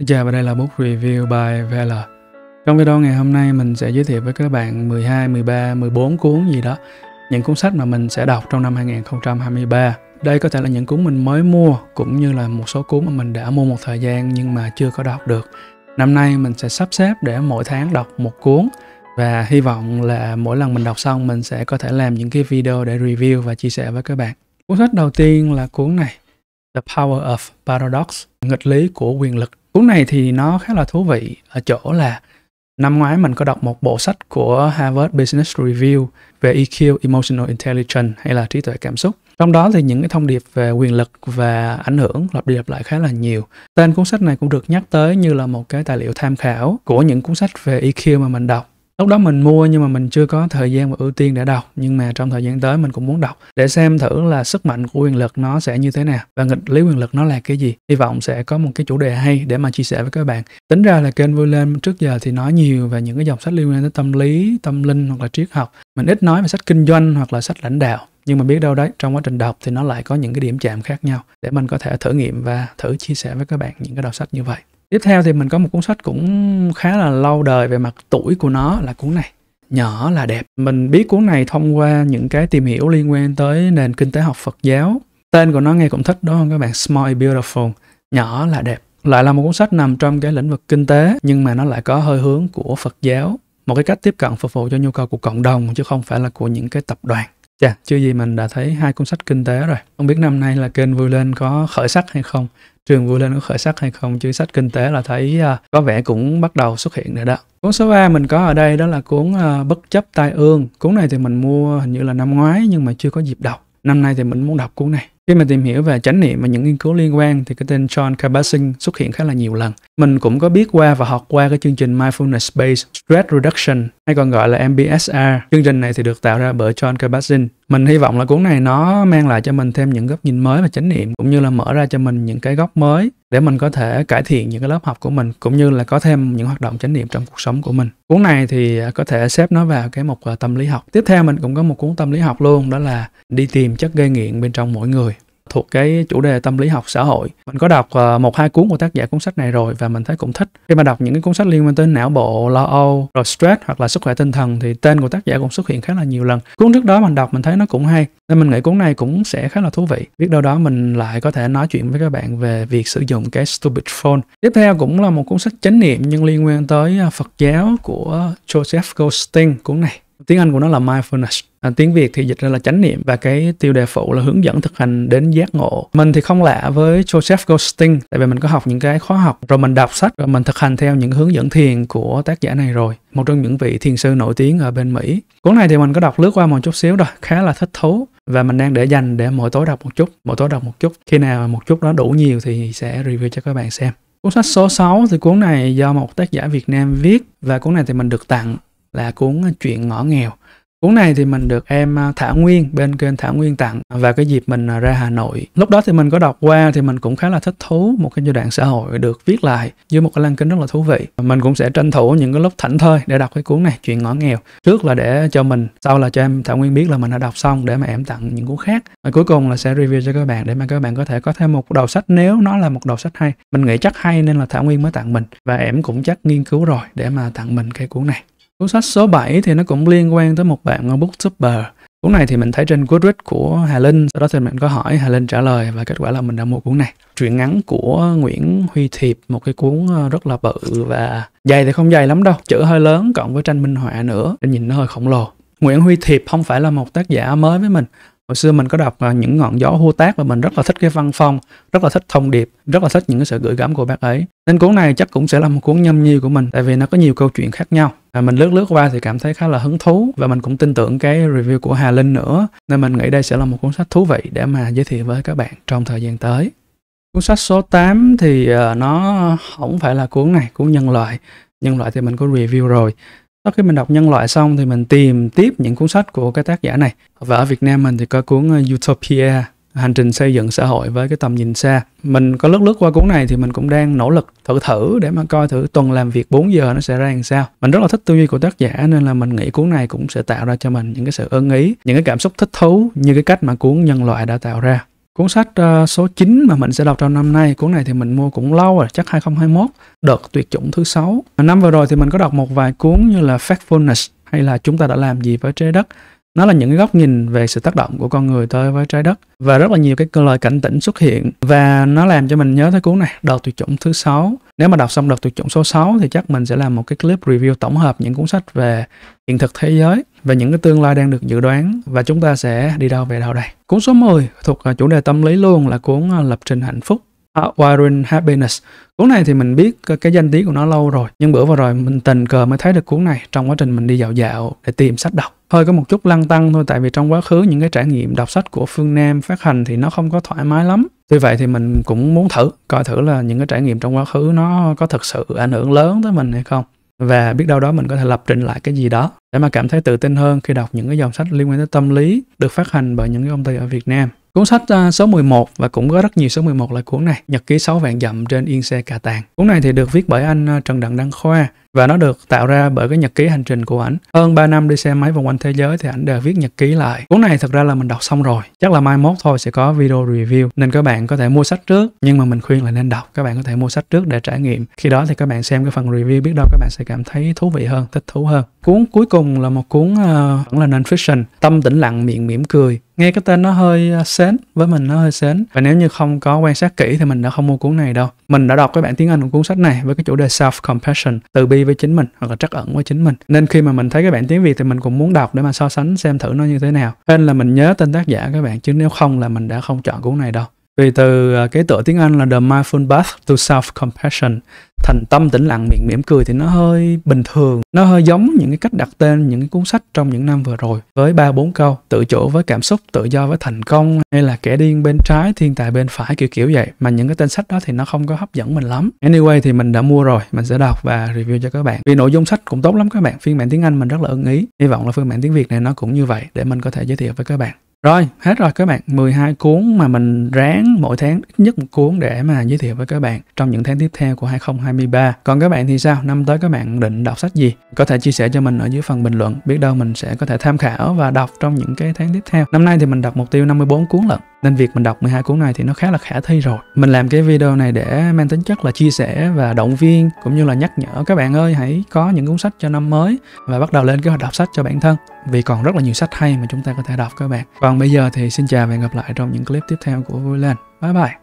Xin dạ, chào và đây là book review by Vela. Trong video ngày hôm nay mình sẽ giới thiệu với các bạn 12, 13, 14 cuốn gì đó những cuốn sách mà mình sẽ đọc trong năm 2023. Đây có thể là những cuốn mình mới mua cũng như là một số cuốn mà mình đã mua một thời gian nhưng mà chưa có đọc được. Năm nay mình sẽ sắp xếp để mỗi tháng đọc một cuốn và hy vọng là mỗi lần mình đọc xong mình sẽ có thể làm những cái video để review và chia sẻ với các bạn. Cuốn sách đầu tiên là cuốn này The Power of Paradox, nghịch lý của quyền lực. Cuốn này thì nó khá là thú vị ở chỗ là năm ngoái mình có đọc một bộ sách của Harvard Business Review về EQ, Emotional Intelligence hay là trí tuệ cảm xúc. Trong đó thì những cái thông điệp về quyền lực và ảnh hưởng lặp đi lặp lại khá là nhiều. Tên cuốn sách này cũng được nhắc tới như là một cái tài liệu tham khảo của những cuốn sách về EQ mà mình đọc lúc đó mình mua nhưng mà mình chưa có thời gian và ưu tiên để đọc nhưng mà trong thời gian tới mình cũng muốn đọc để xem thử là sức mạnh của quyền lực nó sẽ như thế nào và nghịch lý quyền lực nó là cái gì hy vọng sẽ có một cái chủ đề hay để mà chia sẻ với các bạn tính ra là kênh vui lên trước giờ thì nói nhiều về những cái dòng sách liên quan tới tâm lý tâm linh hoặc là triết học mình ít nói về sách kinh doanh hoặc là sách lãnh đạo nhưng mà biết đâu đấy trong quá trình đọc thì nó lại có những cái điểm chạm khác nhau để mình có thể thử nghiệm và thử chia sẻ với các bạn những cái đọc sách như vậy tiếp theo thì mình có một cuốn sách cũng khá là lâu đời về mặt tuổi của nó là cuốn này nhỏ là đẹp mình biết cuốn này thông qua những cái tìm hiểu liên quan tới nền kinh tế học phật giáo tên của nó nghe cũng thích đúng không các bạn small beautiful nhỏ là đẹp lại là một cuốn sách nằm trong cái lĩnh vực kinh tế nhưng mà nó lại có hơi hướng của phật giáo một cái cách tiếp cận phục vụ cho nhu cầu của cộng đồng chứ không phải là của những cái tập đoàn Chà, dạ, chưa gì mình đã thấy hai cuốn sách kinh tế rồi. Không biết năm nay là kênh Vui Lên có khởi sắc hay không? Trường Vui Lên có khởi sắc hay không? Chứ sách kinh tế là thấy uh, có vẻ cũng bắt đầu xuất hiện rồi đó. Cuốn số 3 mình có ở đây đó là cuốn uh, Bất chấp tai ương. Cuốn này thì mình mua hình như là năm ngoái nhưng mà chưa có dịp đọc. Năm nay thì mình muốn đọc cuốn này. Khi mà tìm hiểu về chánh niệm và những nghiên cứu liên quan thì cái tên John Kabat-Zinn xuất hiện khá là nhiều lần. Mình cũng có biết qua và học qua cái chương trình Mindfulness Based Stress Reduction hay còn gọi là MBSR. Chương trình này thì được tạo ra bởi John Kabat-Zinn mình hy vọng là cuốn này nó mang lại cho mình thêm những góc nhìn mới và chánh niệm cũng như là mở ra cho mình những cái góc mới để mình có thể cải thiện những cái lớp học của mình cũng như là có thêm những hoạt động chánh niệm trong cuộc sống của mình cuốn này thì à, có thể xếp nó vào cái mục à, tâm lý học tiếp theo mình cũng có một cuốn tâm lý học luôn đó là đi tìm chất gây nghiện bên trong mỗi người thuộc cái chủ đề tâm lý học xã hội mình có đọc ờ, một hai cuốn của tác giả cuốn sách này rồi và mình thấy cũng thích khi mà đọc những cái cuốn sách liên quan tới não bộ lo âu rồi stress hoặc là sức khỏe tinh thần thì tên của tác giả cũng xuất hiện khá là nhiều lần cuốn trước đó mình đọc mình thấy nó cũng hay nên mình nghĩ cuốn này cũng sẽ khá là thú vị biết đâu đó mình lại có thể nói chuyện với các bạn về việc sử dụng cái stupid phone tiếp theo cũng là một cuốn sách chánh niệm nhưng liên quan tới ờ, phật giáo của joseph goldstein cuốn này tiếng Anh của nó là mindfulness à, tiếng Việt thì dịch ra là chánh niệm và cái tiêu đề phụ là hướng dẫn thực hành đến giác ngộ mình thì không lạ với Joseph Goldstein tại vì mình có học những cái khóa học rồi mình đọc sách rồi mình thực hành theo những hướng dẫn thiền của tác giả này rồi một trong những vị thiền sư nổi tiếng ở bên Mỹ cuốn này thì mình có đọc lướt qua một chút xíu rồi khá là thích thú và mình đang để dành để mỗi tối đọc một chút mỗi tối đọc một chút khi nào một chút đó đủ nhiều thì sẽ review cho các bạn xem Cuốn sách số 6 thì cuốn này do một tác giả Việt Nam viết và cuốn này thì mình được tặng là cuốn chuyện ngõ nghèo cuốn này thì mình được em à, thảo nguyên bên kênh thảo nguyên tặng vào cái dịp mình à, ra hà nội lúc đó thì mình có đọc qua thì mình cũng khá là thích thú một cái giai đoạn xã hội được viết lại dưới một cái lăng kính rất là thú vị mình cũng sẽ tranh thủ những cái lúc thảnh thơi để đọc cái cuốn này chuyện ngõ nghèo trước là để cho mình sau là cho em thảo nguyên biết là mình đã đọc xong để mà em tặng những cuốn khác và cuối cùng là sẽ review cho các bạn để mà các bạn có thể có thêm một đầu sách nếu nó là một đầu sách hay mình nghĩ chắc hay nên là thảo nguyên mới tặng mình và em cũng chắc nghiên cứu rồi để mà tặng mình cái cuốn này Cuốn sách số 7 thì nó cũng liên quan tới một bạn booktuber. Cuốn này thì mình thấy trên Goodreads của Hà Linh, sau đó thì mình có hỏi Hà Linh trả lời và kết quả là mình đã mua cuốn này. Truyện ngắn của Nguyễn Huy Thiệp, một cái cuốn ờ, rất là bự và dày thì không dày lắm đâu, chữ hơi lớn cộng với tranh minh họa nữa, nên nhìn nó hơi khổng lồ. Nguyễn Huy Thiệp không phải là một tác giả mới với mình, hồi xưa mình có đọc ờ, những ngọn gió hô tác và mình rất là thích cái văn phong rất là thích thông điệp rất là thích những cái sự gửi gắm của bác ấy nên cuốn này chắc cũng sẽ là một cuốn nhâm nhi của mình tại vì nó có nhiều câu chuyện khác nhau à, mình lướt lướt qua thì cảm thấy khá là hứng thú và mình cũng tin tưởng cái review của Hà Linh nữa nên mình nghĩ đây sẽ là một cuốn sách thú vị để mà giới thiệu với các bạn trong thời gian tới cuốn sách số 8 thì ờ, nó không phải là cuốn này cuốn nhân loại nhân loại thì mình có review rồi sau khi mình đọc nhân loại xong thì mình tìm tiếp những cuốn sách của cái tác giả này và ở Việt Nam mình thì có cuốn ờ, Utopia hành trình xây dựng xã hội với cái tầm nhìn xa. Mình có lướt lướt qua cuốn này thì mình cũng đang nỗ lực thử thử để mà coi thử tuần làm việc 4 giờ nó sẽ ra làm sao. Mình rất là thích tư duy của tác giả nên là mình nghĩ cuốn này cũng sẽ tạo ra cho mình những cái sự ưng ý, những cái cảm xúc thích thú như cái cách mà cuốn nhân loại đã tạo ra. Cuốn sách uh, số 9 mà mình sẽ đọc trong năm nay, cuốn này thì mình mua cũng lâu rồi, chắc 2021, đợt tuyệt chủng thứ 6. Năm vừa rồi thì mình có đọc một vài cuốn như là Factfulness hay là Chúng ta đã làm gì với trái đất nó là những góc nhìn về sự tác động của con người tới với trái đất và rất là nhiều cái lời cảnh tỉnh xuất hiện và nó làm cho mình nhớ tới cuốn này đợt tuyệt chủng thứ sáu nếu mà đọc xong đợt tuyệt chủng số 6 thì chắc mình sẽ làm một cái clip review tổng hợp những cuốn sách về hiện thực thế giới về những cái tương lai đang được dự đoán và chúng ta sẽ đi đâu về đâu đây cuốn số 10 thuộc à, chủ đề tâm lý luôn là cuốn à, lập trình hạnh phúc Warren Happiness. Cuốn này thì mình biết cái danh tiếng của nó lâu rồi, nhưng bữa vừa rồi mình tình cờ mới thấy được cuốn này trong quá trình mình đi dạo dạo để tìm sách đọc. Hơi có một chút lăng tăng thôi tại vì trong quá khứ những cái trải nghiệm đọc sách của Phương Nam phát hành thì nó không có thoải mái lắm. Tuy vậy thì mình cũng muốn thử, coi thử là những cái trải nghiệm trong quá khứ nó có thực sự ảnh hưởng lớn tới mình hay không và biết đâu đó mình có thể lập trình lại cái gì đó để mà cảm thấy tự tin hơn khi đọc những cái dòng sách liên quan tới tâm lý được phát hành bởi những cái công ty ở Việt Nam. Cuốn sách à, số 11 và cũng có rất nhiều số 11 là cuốn này, Nhật ký 6 vạn dặm trên yên xe cà tàng. Cuốn này thì được viết bởi anh à, Trần Đặng Đăng Khoa, và nó được tạo ra bởi cái nhật ký hành trình của ảnh. Hơn 3 năm đi xe máy vòng quanh thế giới thì ảnh đều viết nhật ký lại. Cuốn này thật ra là mình đọc xong rồi, chắc là mai mốt thôi sẽ có video review nên các bạn có thể mua sách trước, nhưng mà mình khuyên là nên đọc, các bạn có thể mua sách trước để trải nghiệm. Khi đó thì các bạn xem cái phần review biết đâu các bạn sẽ cảm thấy thú vị hơn, thích thú hơn. Cuốn cuối cùng là một cuốn uh, vẫn là non-fiction, Tâm tĩnh lặng miệng mỉm cười nghe cái tên nó hơi ờ, sến với mình nó hơi sến và nếu như không có quan sát kỹ thì mình đã không mua cuốn này đâu mình đã đọc cái bản tiếng anh của cuốn sách này với cái chủ đề self compassion từ bi với chính mình hoặc là trắc ẩn với chính mình nên khi mà mình thấy các bạn tiếng việt thì mình cũng muốn đọc để mà so sánh xem thử nó như thế nào nên là mình nhớ tên tác giả các bạn chứ nếu không là mình đã không chọn cuốn này đâu vì từ cái à, tựa tiếng Anh là The Mindful Path to Self-Compassion, thành tâm tĩnh lặng miệng mỉm cười thì nó hơi bình thường, nó hơi giống những cái cách đặt tên những cái cuốn sách trong những năm vừa rồi với ba bốn câu tự chủ với cảm xúc, tự do với thành công hay là kẻ điên bên trái, thiên tài bên phải kiểu kiểu vậy. Mà những cái tên sách đó thì nó không có hấp dẫn mình lắm. Anyway thì mình đã mua rồi, mình sẽ đọc và review cho các bạn. Vì nội dung sách cũng tốt lắm các bạn, phiên bản tiếng Anh mình rất là ưng ý. Hy vọng là phiên bản tiếng Việt này nó cũng như vậy để mình có thể giới thiệu với các bạn. Rồi, hết rồi các bạn. 12 cuốn mà mình ráng mỗi tháng ít nhất một cuốn để mà giới thiệu với các bạn trong những tháng tiếp theo của 2023. Còn các bạn thì sao? Năm tới các bạn định đọc sách gì? Có thể chia sẻ cho mình ở dưới phần bình luận. Biết đâu mình sẽ có thể tham khảo và đọc trong những cái tháng tiếp theo. Năm nay thì mình đặt mục tiêu 54 cuốn lận nên việc mình đọc 12 cuốn này thì nó khá là khả thi rồi mình làm cái video này để mang tính chất là chia sẻ và động viên cũng như là nhắc nhở các bạn ơi hãy có những cuốn sách cho năm mới và bắt đầu lên kế hoạch đọc sách cho bản thân vì còn rất là nhiều sách hay mà chúng ta có thể đọc các bạn còn bây giờ thì xin chào và hẹn gặp lại trong những clip tiếp theo của vui lên bye bye